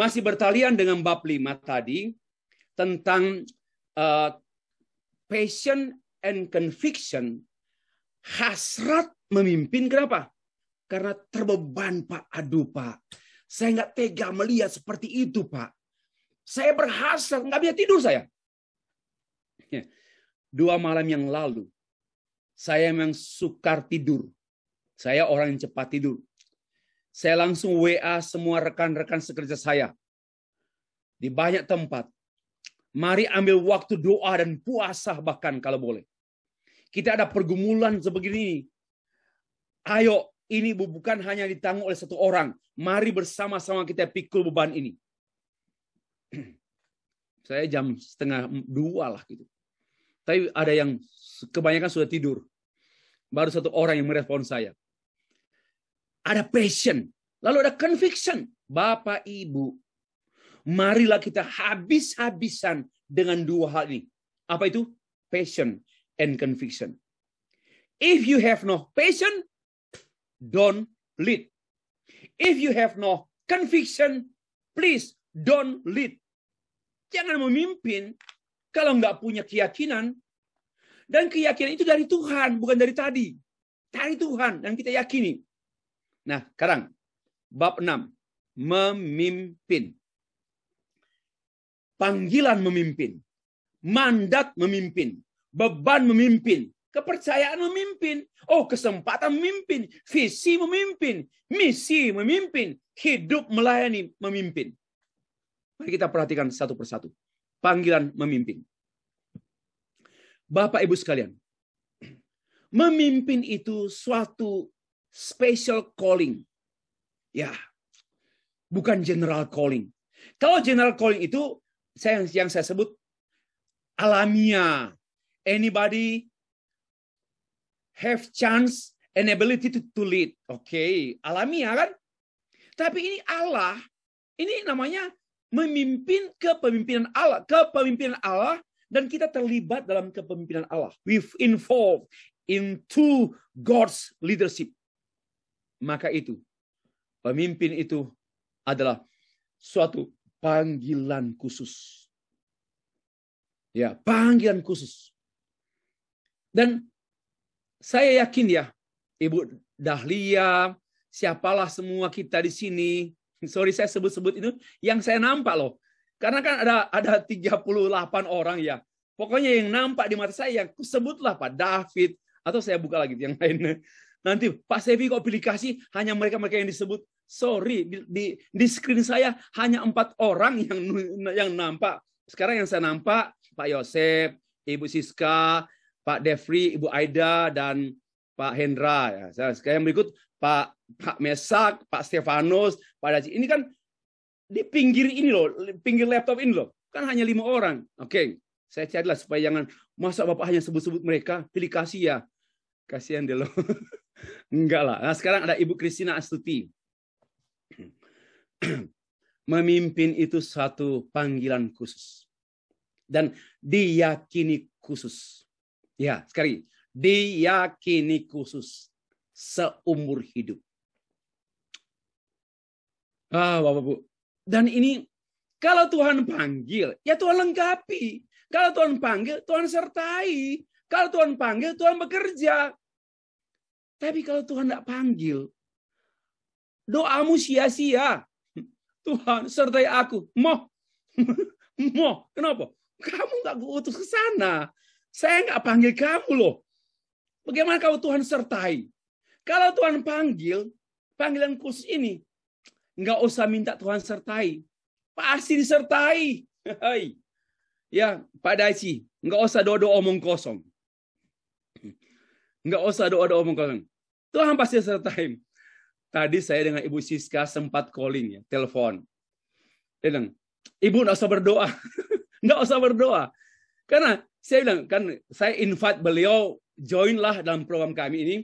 Masih bertalian dengan bab 5 tadi tentang uh, passion and conviction. Hasrat memimpin kenapa? Karena terbeban Pak. Aduh Pak, saya nggak tega melihat seperti itu Pak. Saya berhasrat, nggak bisa tidur saya. Dua malam yang lalu, saya memang sukar tidur. Saya orang yang cepat tidur. Saya langsung WA semua rekan-rekan sekerja saya. Di banyak tempat. Mari ambil waktu doa dan puasa bahkan kalau boleh. Kita ada pergumulan sebegini. Ayo, ini bukan hanya ditanggung oleh satu orang. Mari bersama-sama kita pikul beban ini. Saya jam setengah dua lah gitu. Tapi ada yang kebanyakan sudah tidur. Baru satu orang yang merespon saya ada passion, lalu ada conviction. Bapak, Ibu, marilah kita habis-habisan dengan dua hal ini. Apa itu? Passion and conviction. If you have no passion, don't lead. If you have no conviction, please don't lead. Jangan memimpin kalau nggak punya keyakinan. Dan keyakinan itu dari Tuhan, bukan dari tadi. Dari Tuhan, yang kita yakini. Nah, sekarang bab 6 memimpin. Panggilan memimpin, mandat memimpin, beban memimpin, kepercayaan memimpin, oh kesempatan memimpin, visi memimpin, misi memimpin, hidup melayani memimpin. Mari kita perhatikan satu persatu. Panggilan memimpin. Bapak Ibu sekalian, memimpin itu suatu special calling. Ya, bukan general calling. Kalau general calling itu saya yang saya sebut alamiah. Anybody have chance and ability to, to lead. Oke, okay. alamiah kan? Tapi ini Allah, ini namanya memimpin kepemimpinan Allah, kepemimpinan Allah dan kita terlibat dalam kepemimpinan Allah. We've involved into God's leadership. Maka itu, pemimpin itu adalah suatu panggilan khusus. Ya, panggilan khusus. Dan saya yakin ya, Ibu Dahlia, siapalah semua kita di sini. Sorry saya sebut-sebut itu yang saya nampak loh. Karena kan ada ada 38 orang ya. Pokoknya yang nampak di mata saya, yang sebutlah Pak David atau saya buka lagi yang lainnya. Nanti Pak Sevi kok pilih kasih hanya mereka-mereka yang disebut. Sorry, di, di, di screen saya hanya empat orang yang yang nampak. Sekarang yang saya nampak Pak Yosep, Ibu Siska, Pak Devri, Ibu Aida, dan Pak Hendra. Ya. Sekarang yang berikut Pak Pak Mesak, Pak Stefanus, Pak Daji. Ini kan di pinggir ini loh, pinggir laptop ini loh. Kan hanya lima orang. Oke, saya carilah supaya jangan masa Bapak hanya sebut-sebut mereka, pilih kasih ya. Kasihan deh loh. Enggak lah. Nah, sekarang ada Ibu Kristina Astuti. Memimpin itu satu panggilan khusus. Dan diyakini khusus. Ya, sekali. Diyakini khusus seumur hidup. Ah, Bapak Bu. Dan ini kalau Tuhan panggil, ya Tuhan lengkapi. Kalau Tuhan panggil, Tuhan sertai. Kalau Tuhan panggil, Tuhan bekerja. Tapi kalau Tuhan tidak panggil, doamu sia-sia. Tuhan, sertai aku. mau, mau, kenapa? Kamu nggak gue utus ke sana. Saya nggak panggil kamu loh. Bagaimana kalau Tuhan sertai? Kalau Tuhan panggil, panggilan khusus ini, nggak usah minta Tuhan sertai. Pasti disertai. Hai. Ya, Pak Daci, nggak usah doa-doa omong kosong. Nggak usah doa-doa omong kosong. Tuhan pasti sertai. Tadi saya dengan Ibu Siska sempat calling ya, telepon. bilang, Ibu nggak usah berdoa. nggak usah berdoa. Karena saya bilang, kan saya invite beliau, joinlah dalam program kami ini.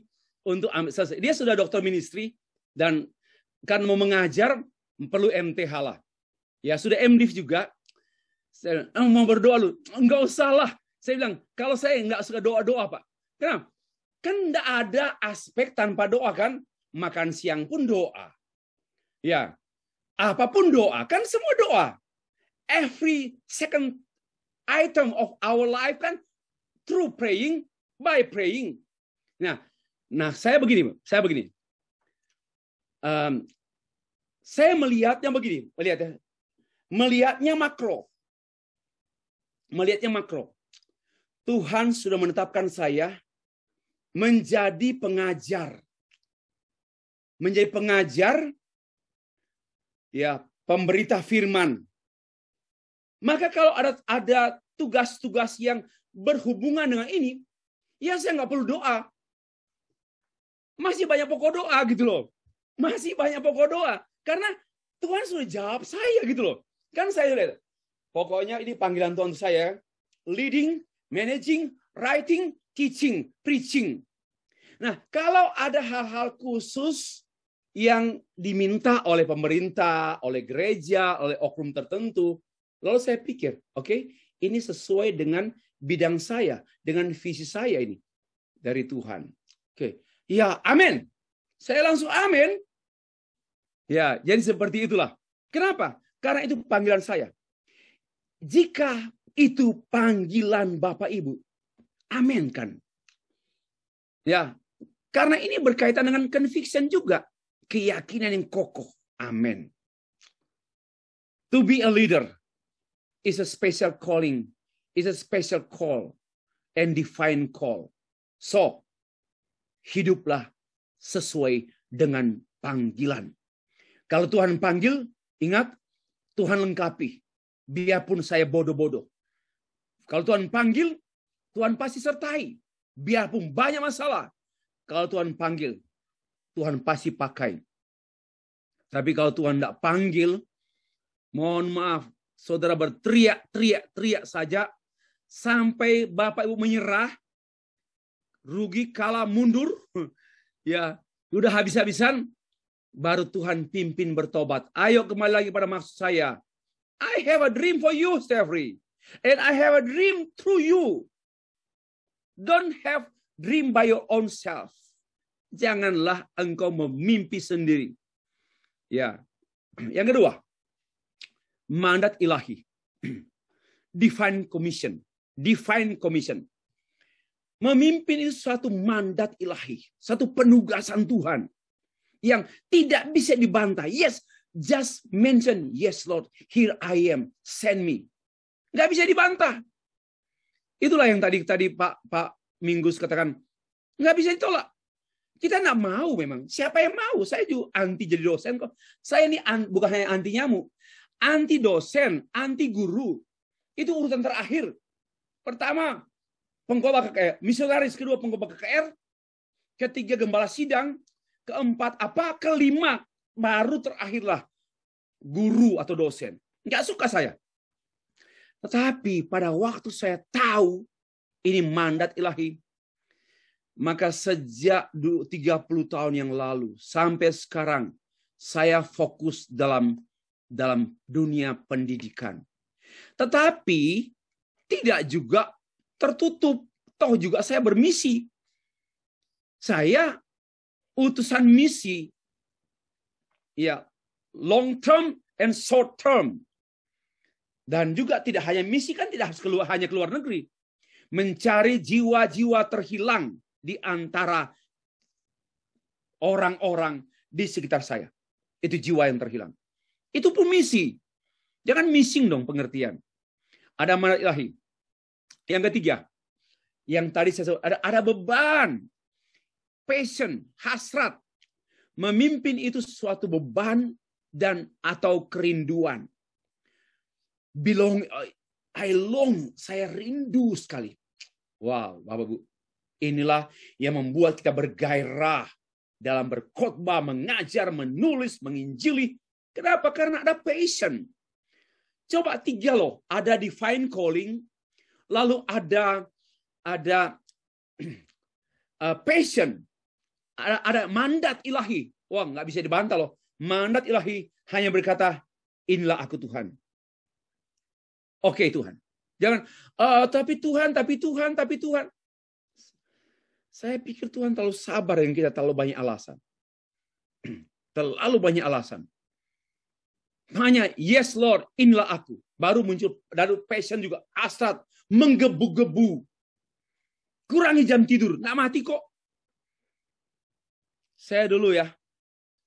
untuk Dia sudah dokter ministry, dan kan mau mengajar, perlu MTH lah. Ya, sudah MDiv juga. Saya bilang, ah, mau berdoa lu. nggak usah lah. Saya bilang, kalau saya nggak suka doa-doa, Pak. Kenapa? Kan tidak ada aspek tanpa doa kan? Makan siang pun doa. Ya, apapun doa kan semua doa. Every second item of our life kan through praying by praying. Nah, nah saya begini, saya begini. Um, saya melihatnya begini, melihat ya. Melihatnya makro. Melihatnya makro. Tuhan sudah menetapkan saya menjadi pengajar. Menjadi pengajar ya, pemberita firman. Maka kalau ada ada tugas-tugas yang berhubungan dengan ini, ya saya nggak perlu doa. Masih banyak pokok doa gitu loh. Masih banyak pokok doa. Karena Tuhan sudah jawab saya gitu loh. Kan saya lihat, pokoknya ini panggilan Tuhan saya. Leading, managing, writing, teaching, preaching. Nah, kalau ada hal-hal khusus yang diminta oleh pemerintah, oleh gereja, oleh oknum tertentu, lalu saya pikir, oke, okay, ini sesuai dengan bidang saya, dengan visi saya ini dari Tuhan. Oke, okay. ya, amin. Saya langsung amin. Ya, jadi seperti itulah. Kenapa? Karena itu panggilan saya. Jika itu panggilan Bapak Ibu, Amin kan? Ya, karena ini berkaitan dengan conviction juga. Keyakinan yang kokoh. Amin. To be a leader is a special calling. Is a special call. And divine call. So, hiduplah sesuai dengan panggilan. Kalau Tuhan panggil, ingat, Tuhan lengkapi. Biarpun saya bodoh-bodoh. Kalau Tuhan panggil, Tuhan pasti sertai. Biarpun banyak masalah. Kalau Tuhan panggil, Tuhan pasti pakai. Tapi kalau Tuhan tidak panggil, mohon maaf, saudara berteriak, teriak, teriak saja, sampai Bapak Ibu menyerah, rugi kalah mundur, ya sudah habis-habisan, baru Tuhan pimpin bertobat. Ayo kembali lagi pada maksud saya. I have a dream for you, Stephanie. And I have a dream through you. Don't have dream by your own self. Janganlah engkau memimpi sendiri. Ya. Yang kedua, mandat ilahi. define commission. define commission. Memimpin itu suatu mandat ilahi, satu penugasan Tuhan yang tidak bisa dibantah. Yes, just mention, yes Lord, here I am, send me. Gak bisa dibantah. Itulah yang tadi tadi Pak Pak Minggus katakan nggak bisa ditolak. Kita nggak mau memang. Siapa yang mau? Saya juga anti jadi dosen kok. Saya ini an, bukan hanya anti nyamuk, anti dosen, anti guru. Itu urutan terakhir. Pertama, pengkhotbah KKR, misionaris kedua pengkhotbah KKR, ketiga gembala sidang, keempat apa? Kelima baru terakhirlah guru atau dosen. Nggak suka saya. Tetapi pada waktu saya tahu ini mandat ilahi, maka sejak 30 tahun yang lalu sampai sekarang saya fokus dalam dalam dunia pendidikan. Tetapi tidak juga tertutup, toh juga saya bermisi. Saya utusan misi. Ya, long term and short term. Dan juga tidak hanya misi kan tidak harus keluar, hanya keluar negeri. Mencari jiwa-jiwa terhilang di antara orang-orang di sekitar saya. Itu jiwa yang terhilang. Itu pun misi. Jangan missing dong pengertian. Ada manat ilahi. Yang ketiga, yang tadi saya sebut, ada, ada beban, passion, hasrat. Memimpin itu suatu beban dan atau kerinduan belong uh, I long, saya rindu sekali. Wow, Bapak Bu. Inilah yang membuat kita bergairah dalam berkhotbah, mengajar, menulis, menginjili. Kenapa? Karena ada passion. Coba tiga loh, ada divine calling, lalu ada ada uh, passion, ada, ada mandat ilahi. Wah, nggak bisa dibantah loh. Mandat ilahi hanya berkata, inilah aku Tuhan Oke okay, Tuhan. Jangan, oh, tapi Tuhan, tapi Tuhan, tapi Tuhan. Saya pikir Tuhan terlalu sabar yang kita, terlalu banyak alasan. terlalu banyak alasan. Hanya, yes Lord, inilah aku. Baru muncul, baru passion juga, asrat, menggebu-gebu. Kurangi jam tidur, nggak mati kok. Saya dulu ya,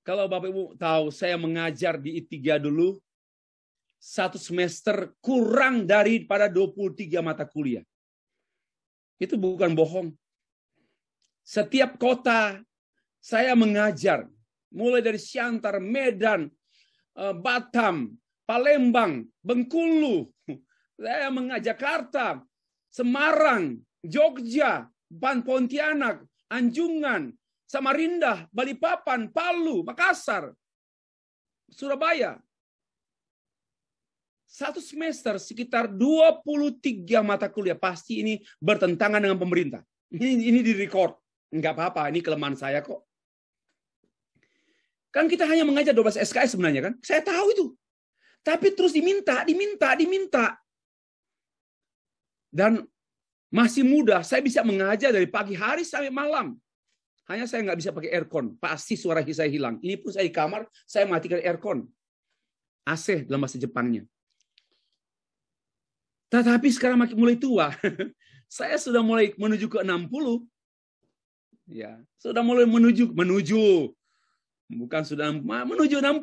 kalau Bapak Ibu tahu, saya mengajar di I3 dulu, satu semester kurang dari daripada 23 mata kuliah. Itu bukan bohong. Setiap kota saya mengajar, mulai dari Siantar, Medan, eh, Batam, Palembang, Bengkulu, saya mengajar Jakarta, Semarang, Jogja, Ban Pontianak, Anjungan, Samarinda, Balikpapan, Palu, Makassar, Surabaya, satu semester sekitar 23 mata kuliah. Pasti ini bertentangan dengan pemerintah. Ini, ini di record, Enggak apa-apa, ini kelemahan saya kok. Kan kita hanya mengajar 12 SKS sebenarnya kan? Saya tahu itu. Tapi terus diminta, diminta, diminta. Dan masih muda, saya bisa mengajar dari pagi hari sampai malam. Hanya saya nggak bisa pakai aircon. Pasti suara saya hilang. Ini pun saya di kamar, saya matikan aircon. AC dalam bahasa Jepangnya. Tetapi sekarang makin mulai tua. saya sudah mulai menuju ke 60. Ya, sudah mulai menuju menuju bukan sudah menuju 60.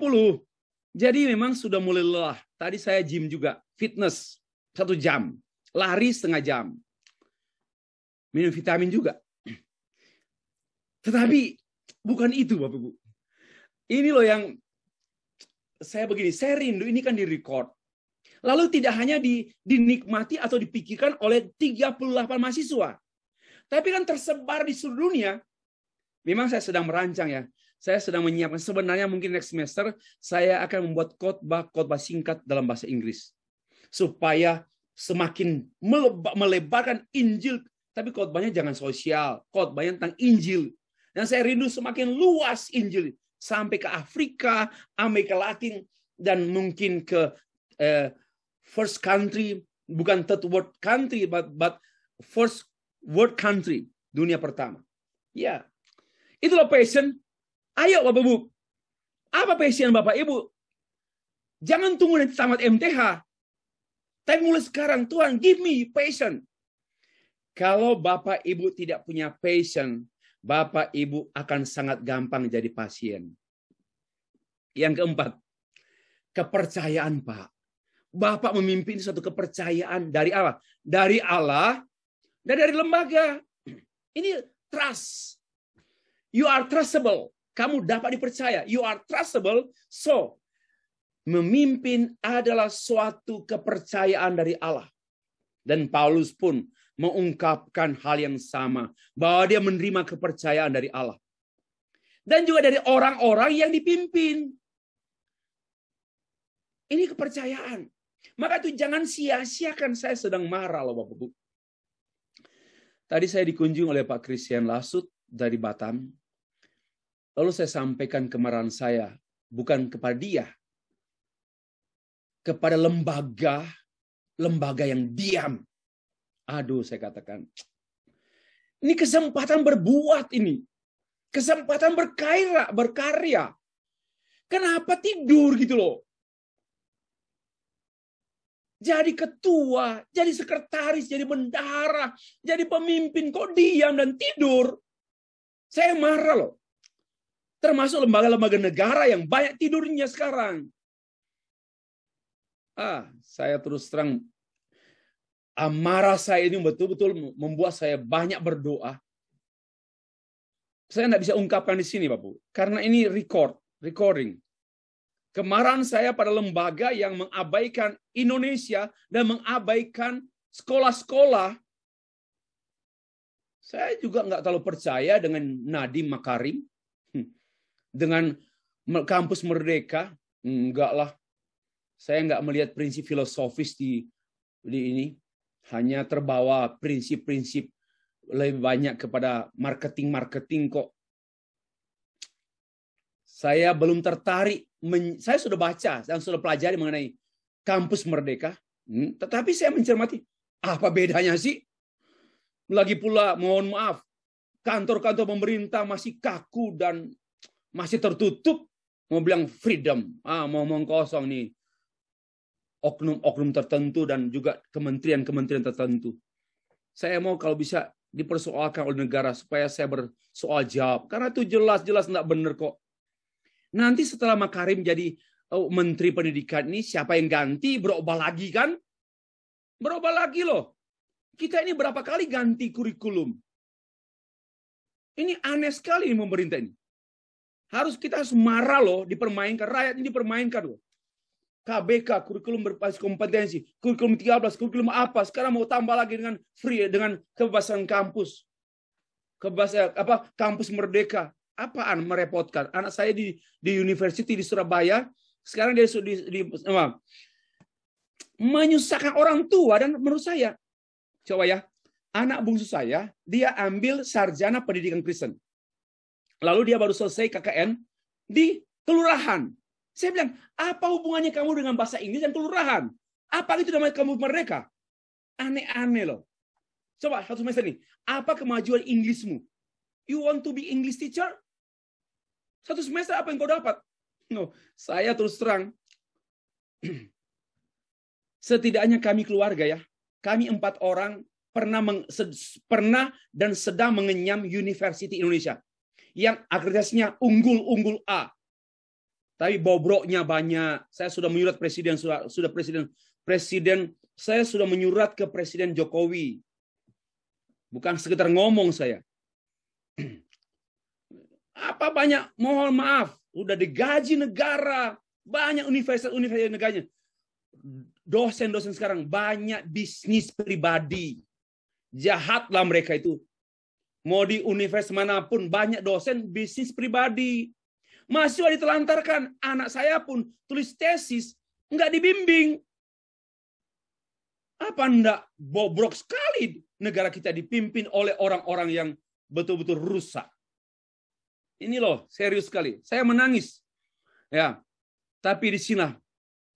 Jadi memang sudah mulai lelah. Tadi saya gym juga, fitness satu jam, lari setengah jam, minum vitamin juga. Tetapi bukan itu Bapak Ibu. Ini loh yang saya begini, saya rindu ini kan di record. Lalu tidak hanya di, dinikmati atau dipikirkan oleh 38 mahasiswa. Tapi kan tersebar di seluruh dunia. Memang saya sedang merancang ya. Saya sedang menyiapkan. Sebenarnya mungkin next semester saya akan membuat khotbah-khotbah singkat dalam bahasa Inggris. Supaya semakin melebarkan Injil. Tapi khotbahnya jangan sosial. Khotbahnya tentang Injil. Dan saya rindu semakin luas Injil. Sampai ke Afrika, Amerika Latin, dan mungkin ke eh, first country bukan third world country but but first world country dunia pertama. Ya. Yeah. Itulah passion. Ayo Bapak Ibu. Apa passion Bapak Ibu? Jangan tunggu nanti tamat MTH. Tapi mulai sekarang Tuhan give me passion. Kalau Bapak Ibu tidak punya passion, Bapak Ibu akan sangat gampang jadi pasien. Yang keempat, kepercayaan Pak. Bapak memimpin suatu kepercayaan dari Allah. Dari Allah dan dari lembaga. Ini trust. You are trustable. Kamu dapat dipercaya. You are trustable. So, memimpin adalah suatu kepercayaan dari Allah. Dan Paulus pun mengungkapkan hal yang sama. Bahwa dia menerima kepercayaan dari Allah. Dan juga dari orang-orang yang dipimpin. Ini kepercayaan. Maka itu jangan sia-siakan saya sedang marah loh Bapak Ibu. Tadi saya dikunjung oleh Pak Christian Lasut dari Batam. Lalu saya sampaikan kemarahan saya bukan kepada dia, kepada lembaga lembaga yang diam. Aduh, saya katakan. Ini kesempatan berbuat ini. Kesempatan berkaira, berkarya. Kenapa tidur gitu loh? jadi ketua, jadi sekretaris, jadi bendahara, jadi pemimpin. Kok diam dan tidur? Saya marah loh. Termasuk lembaga-lembaga negara yang banyak tidurnya sekarang. Ah, saya terus terang amarah saya ini betul-betul membuat saya banyak berdoa. Saya tidak bisa ungkapkan di sini, Bapak. Karena ini record, recording. Kemarahan saya pada lembaga yang mengabaikan Indonesia dan mengabaikan sekolah-sekolah. Saya juga nggak terlalu percaya dengan Nadiem Makarim, hmm. dengan kampus Merdeka. nggak lah. Saya nggak melihat prinsip filosofis di, di ini. Hanya terbawa prinsip-prinsip lebih banyak kepada marketing-marketing kok saya belum tertarik, saya sudah baca dan sudah pelajari mengenai kampus merdeka, hmm, tetapi saya mencermati, apa bedanya sih? Lagi pula, mohon maaf, kantor-kantor pemerintah masih kaku dan masih tertutup. Mau bilang freedom, ah, mau ngomong kosong nih. Oknum-oknum tertentu dan juga kementerian-kementerian tertentu. Saya mau kalau bisa dipersoalkan oleh negara supaya saya bersoal jawab. Karena itu jelas-jelas tidak benar kok. Nanti setelah Makarim jadi oh, menteri pendidikan ini, siapa yang ganti? Berubah lagi kan? Berubah lagi loh. Kita ini berapa kali ganti kurikulum? Ini aneh sekali ini pemerintah ini. Harus kita harus marah loh, dipermainkan. Rakyat ini dipermainkan loh. KBK, kurikulum berbasis kompetensi, kurikulum 13, kurikulum apa, sekarang mau tambah lagi dengan free, dengan kebebasan kampus. Kebebasan, apa, kampus merdeka apaan merepotkan? Anak saya di di university di Surabaya sekarang dia di, di, di maaf, menyusahkan orang tua dan menurut saya coba ya anak bungsu saya dia ambil sarjana pendidikan Kristen lalu dia baru selesai KKN di kelurahan saya bilang apa hubungannya kamu dengan bahasa Inggris dan kelurahan apa itu namanya kamu mereka aneh-aneh loh coba satu semester nih apa kemajuan Inggrismu you want to be English teacher satu semester apa yang kau dapat? No, saya terus terang. Setidaknya kami keluarga ya. Kami empat orang pernah meng, sed, pernah dan sedang mengenyam University Indonesia yang akreditasinya unggul-unggul A. Tapi bobroknya banyak. Saya sudah menyurat presiden sudah, sudah presiden presiden saya sudah menyurat ke presiden Jokowi. Bukan sekedar ngomong saya. Apa banyak? Mohon maaf, udah digaji negara, banyak universitas-universitas negaranya. Dosen-dosen sekarang banyak bisnis pribadi. Jahatlah mereka itu. Mau di universitas manapun banyak dosen bisnis pribadi. Mahasiswa ditelantarkan. Anak saya pun tulis tesis, nggak dibimbing. Apa ndak bobrok sekali negara kita dipimpin oleh orang-orang yang betul-betul rusak ini loh serius sekali. Saya menangis. Ya. Tapi di sini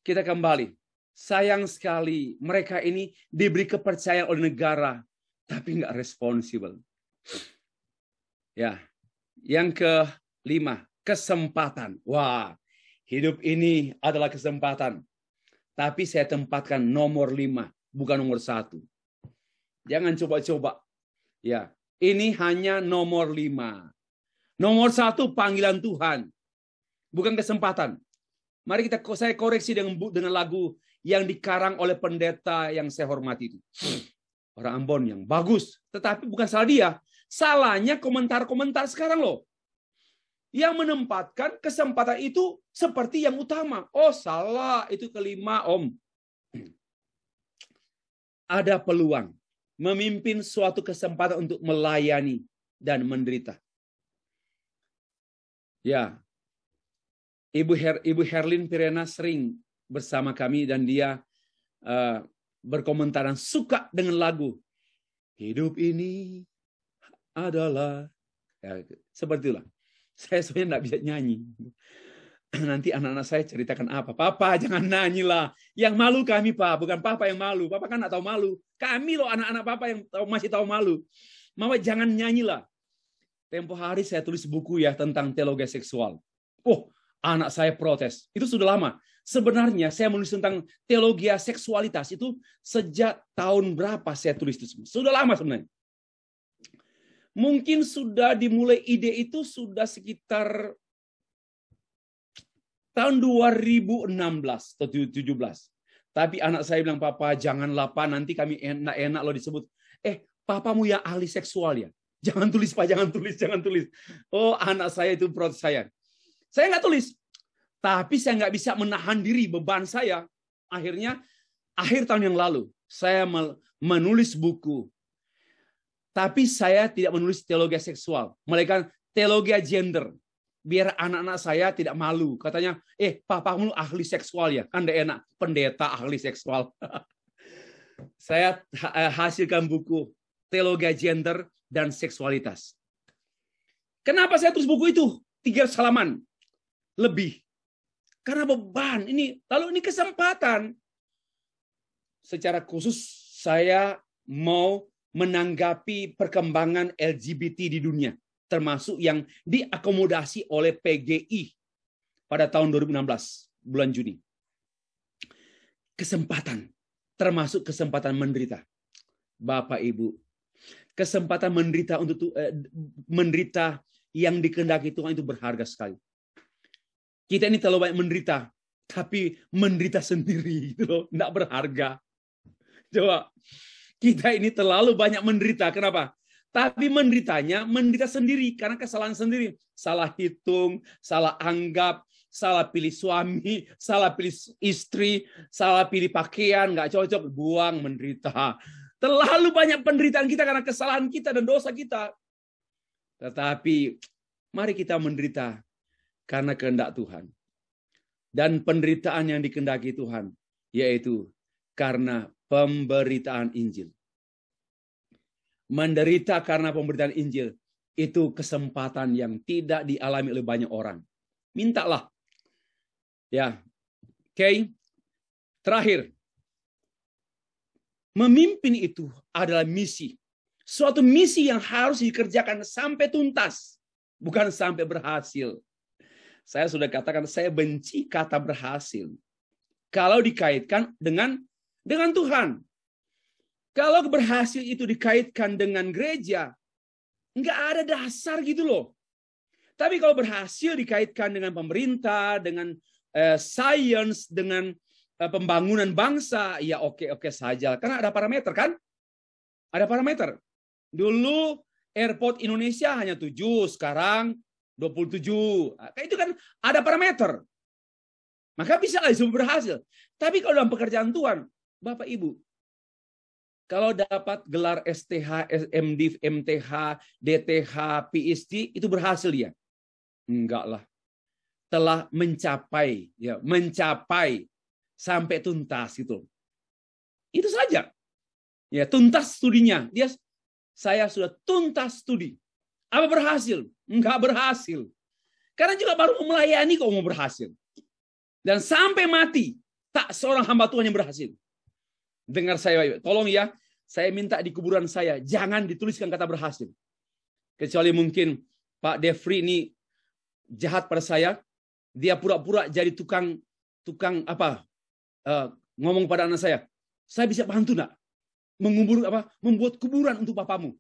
kita kembali. Sayang sekali mereka ini diberi kepercayaan oleh negara tapi nggak responsibel. Ya. Yang kelima, kesempatan. Wah, hidup ini adalah kesempatan. Tapi saya tempatkan nomor lima, bukan nomor satu. Jangan coba-coba. Ya, ini hanya nomor lima. Nomor satu panggilan Tuhan, bukan kesempatan. Mari kita saya koreksi dengan dengan lagu yang dikarang oleh pendeta yang saya hormati itu. Orang Ambon yang bagus, tetapi bukan salah dia. Salahnya komentar-komentar sekarang loh. Yang menempatkan kesempatan itu seperti yang utama. Oh salah, itu kelima om. Ada peluang memimpin suatu kesempatan untuk melayani dan menderita Ya. Ibu Her Ibu Herlin Pirena sering bersama kami dan dia uh, berkomentar dan suka dengan lagu hidup ini adalah ya, seperti itulah. Saya sebenarnya tidak bisa nyanyi. Nanti anak-anak saya ceritakan apa? Papa jangan lah. Yang malu kami pak, bukan papa yang malu. Papa kan tidak tahu malu. Kami loh anak-anak papa yang masih tahu malu. Mama jangan nyanyi lah tempo hari saya tulis buku ya tentang teologi seksual. Oh, anak saya protes. Itu sudah lama. Sebenarnya saya menulis tentang teologi seksualitas itu sejak tahun berapa saya tulis itu semua. Sudah lama sebenarnya. Mungkin sudah dimulai ide itu sudah sekitar tahun 2016 atau 2017. Tapi anak saya bilang, Papa jangan lapa nanti kami enak-enak lo disebut. Eh, papamu ya ahli seksual ya. Jangan tulis Pak, jangan tulis, jangan tulis. Oh anak saya itu protes saya. Saya nggak tulis. Tapi saya nggak bisa menahan diri beban saya. Akhirnya akhir tahun yang lalu saya menulis buku. Tapi saya tidak menulis teologi seksual, mereka teologi gender. Biar anak-anak saya tidak malu. Katanya, eh papa mulu ahli seksual ya? Kan enak, pendeta ahli seksual. saya eh, hasilkan buku teologi gender dan seksualitas. Kenapa saya tulis buku itu? Tiga salaman. lebih. Karena beban ini, lalu ini kesempatan. Secara khusus saya mau menanggapi perkembangan LGBT di dunia, termasuk yang diakomodasi oleh PGI pada tahun 2016 bulan Juni. Kesempatan, termasuk kesempatan menderita. Bapak Ibu, kesempatan menderita untuk eh, menderita yang dikehendaki Tuhan itu berharga sekali. Kita ini terlalu banyak menderita, tapi menderita sendiri itu loh, berharga. Coba kita ini terlalu banyak menderita. Kenapa? Tapi menderitanya menderita sendiri karena kesalahan sendiri. Salah hitung, salah anggap, salah pilih suami, salah pilih istri, salah pilih pakaian, nggak cocok, buang menderita. Terlalu banyak penderitaan kita karena kesalahan kita dan dosa kita. Tetapi mari kita menderita karena kehendak Tuhan. Dan penderitaan yang dikendaki Tuhan yaitu karena pemberitaan Injil. Menderita karena pemberitaan Injil itu kesempatan yang tidak dialami oleh banyak orang. Mintalah. Ya. Oke. Okay. Terakhir, Memimpin itu adalah misi. Suatu misi yang harus dikerjakan sampai tuntas. Bukan sampai berhasil. Saya sudah katakan, saya benci kata berhasil. Kalau dikaitkan dengan dengan Tuhan. Kalau berhasil itu dikaitkan dengan gereja, nggak ada dasar gitu loh. Tapi kalau berhasil dikaitkan dengan pemerintah, dengan eh, sains, dengan Eh, pembangunan bangsa, ya oke-oke saja. Karena ada parameter kan? Ada parameter. Dulu airport Indonesia hanya 7, sekarang 27. Nah, itu kan ada parameter. Maka bisa lah berhasil. Tapi kalau dalam pekerjaan Tuhan, Bapak Ibu, kalau dapat gelar STH, MDiv, MTH, DTH, PhD itu berhasil ya? Enggak lah. Telah mencapai ya, mencapai sampai tuntas gitu. Itu saja. Ya, tuntas studinya. Dia saya sudah tuntas studi. Apa berhasil? Enggak berhasil. Karena juga baru melayani kok mau berhasil. Dan sampai mati, tak seorang hamba Tuhan yang berhasil. Dengar saya, baik tolong ya. Saya minta di kuburan saya, jangan dituliskan kata berhasil. Kecuali mungkin Pak Devri ini jahat pada saya. Dia pura-pura jadi tukang tukang apa Eh, ngomong pada anak saya, saya bisa bantu nak mengubur apa membuat kuburan untuk papamu.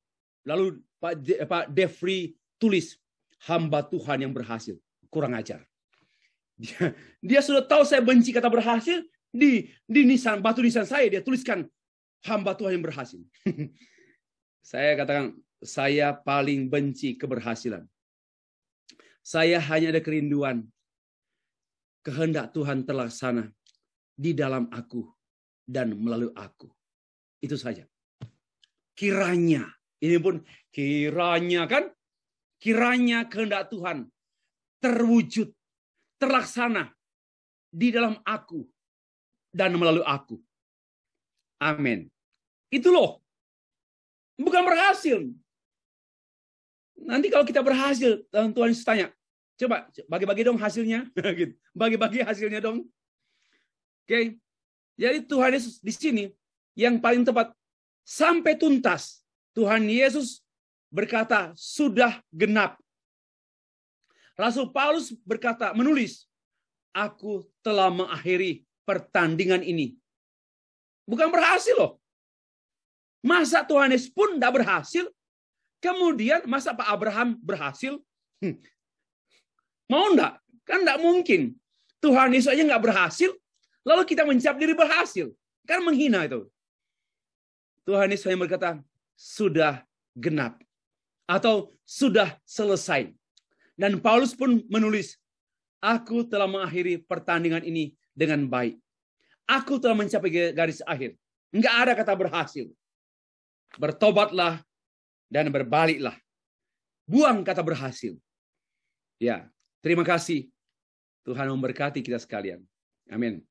Lalu Pak De, eh, Pak Devri tulis hamba Tuhan yang berhasil. Kurang ajar. Dia, dia sudah tahu saya benci kata berhasil di di nisan batu nisan saya dia tuliskan hamba Tuhan yang berhasil. saya katakan saya paling benci keberhasilan. Saya hanya ada kerinduan kehendak Tuhan terlaksana di dalam aku dan melalui aku. Itu saja. Kiranya, ini pun kiranya kan, kiranya kehendak Tuhan terwujud, terlaksana di dalam aku dan melalui aku. Amin. Itu loh. Bukan berhasil. Nanti kalau kita berhasil, Tuhan Yesus tanya, coba bagi-bagi dong hasilnya. Gitu. Bagi-bagi hasilnya dong okay? Jadi Tuhan Yesus di sini yang paling tepat sampai tuntas. Tuhan Yesus berkata, "Sudah genap." Rasul Paulus berkata, menulis, "Aku telah mengakhiri pertandingan ini." Bukan berhasil loh. Masa Tuhan Yesus pun tidak berhasil. Kemudian masa Pak Abraham berhasil? Hmm. Mau enggak? Kan enggak mungkin. Tuhan Yesus aja enggak berhasil. Lalu kita mencap diri berhasil. Kan menghina itu. Tuhan Yesus hanya berkata, sudah genap. Atau sudah selesai. Dan Paulus pun menulis, aku telah mengakhiri pertandingan ini dengan baik. Aku telah mencapai garis akhir. Enggak ada kata berhasil. Bertobatlah dan berbaliklah. Buang kata berhasil. Ya, terima kasih. Tuhan memberkati kita sekalian. Amin.